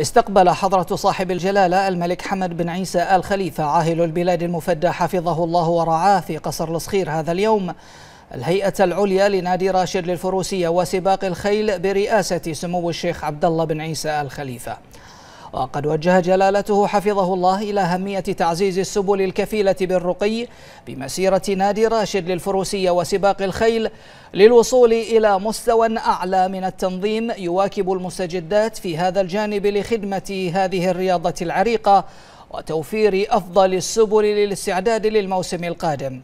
استقبل حضرة صاحب الجلالة الملك حمد بن عيسى آل خليفة عاهل البلاد المفدى حفظه الله ورعاه في قصر الصخير هذا اليوم الهيئة العليا لنادي راشد للفروسية وسباق الخيل برئاسة سمو الشيخ عبد الله بن عيسى آل خليفة وقد وجه جلالته حفظه الله إلى أهمية تعزيز السبل الكفيلة بالرقي بمسيرة نادي راشد للفروسية وسباق الخيل للوصول إلى مستوى أعلى من التنظيم يواكب المستجدات في هذا الجانب لخدمة هذه الرياضة العريقة وتوفير أفضل السبل للاستعداد للموسم القادم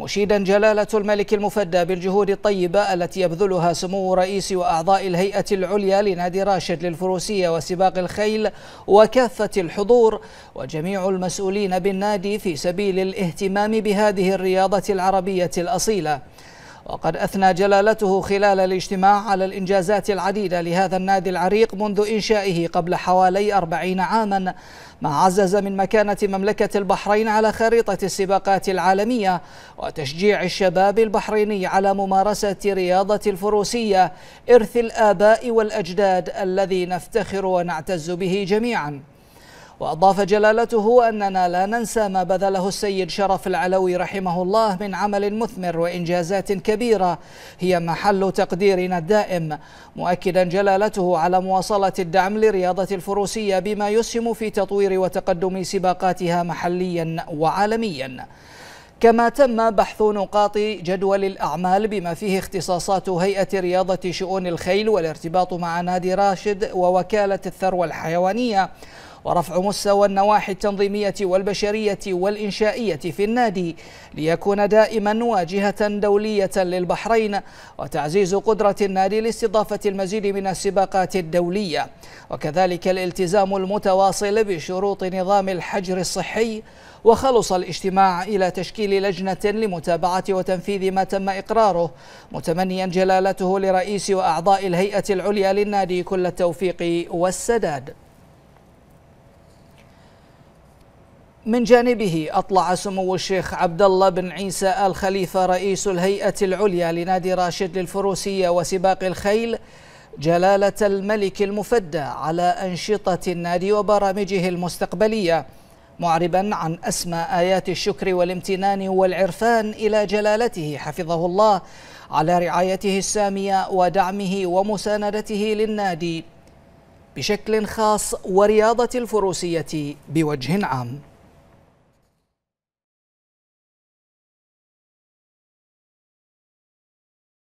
مشيدا جلالة الملك المفدى بالجهود الطيبة التي يبذلها سمو رئيس وأعضاء الهيئة العليا لنادي راشد للفروسية وسباق الخيل وكافة الحضور وجميع المسؤولين بالنادي في سبيل الاهتمام بهذه الرياضة العربية الأصيلة وقد أثنى جلالته خلال الاجتماع على الإنجازات العديدة لهذا النادي العريق منذ إنشائه قبل حوالي أربعين عاما ما عزز من مكانة مملكة البحرين على خريطة السباقات العالمية وتشجيع الشباب البحريني على ممارسة رياضة الفروسية إرث الآباء والأجداد الذي نفتخر ونعتز به جميعاً وأضاف جلالته أننا لا ننسى ما بذله السيد شرف العلوي رحمه الله من عمل مثمر وإنجازات كبيرة هي محل تقديرنا الدائم مؤكدا جلالته على مواصلة الدعم لرياضة الفروسية بما يسهم في تطوير وتقدم سباقاتها محليا وعالميا كما تم بحث نقاط جدول الأعمال بما فيه اختصاصات هيئة رياضة شؤون الخيل والارتباط مع نادي راشد ووكالة الثروة الحيوانية ورفع مستوى النواحي التنظيمية والبشرية والإنشائية في النادي ليكون دائما واجهة دولية للبحرين وتعزيز قدرة النادي لاستضافة المزيد من السباقات الدولية وكذلك الالتزام المتواصل بشروط نظام الحجر الصحي وخلص الاجتماع إلى تشكيل لجنة لمتابعة وتنفيذ ما تم إقراره متمنيا جلالته لرئيس وأعضاء الهيئة العليا للنادي كل التوفيق والسداد من جانبه أطلع سمو الشيخ عبد الله بن عيسى آل خليفة رئيس الهيئة العليا لنادي راشد للفروسية وسباق الخيل جلالة الملك المفدى على أنشطة النادي وبرامجه المستقبلية معربا عن أسمى آيات الشكر والامتنان والعرفان إلى جلالته حفظه الله على رعايته السامية ودعمه ومساندته للنادي بشكل خاص ورياضة الفروسية بوجه عام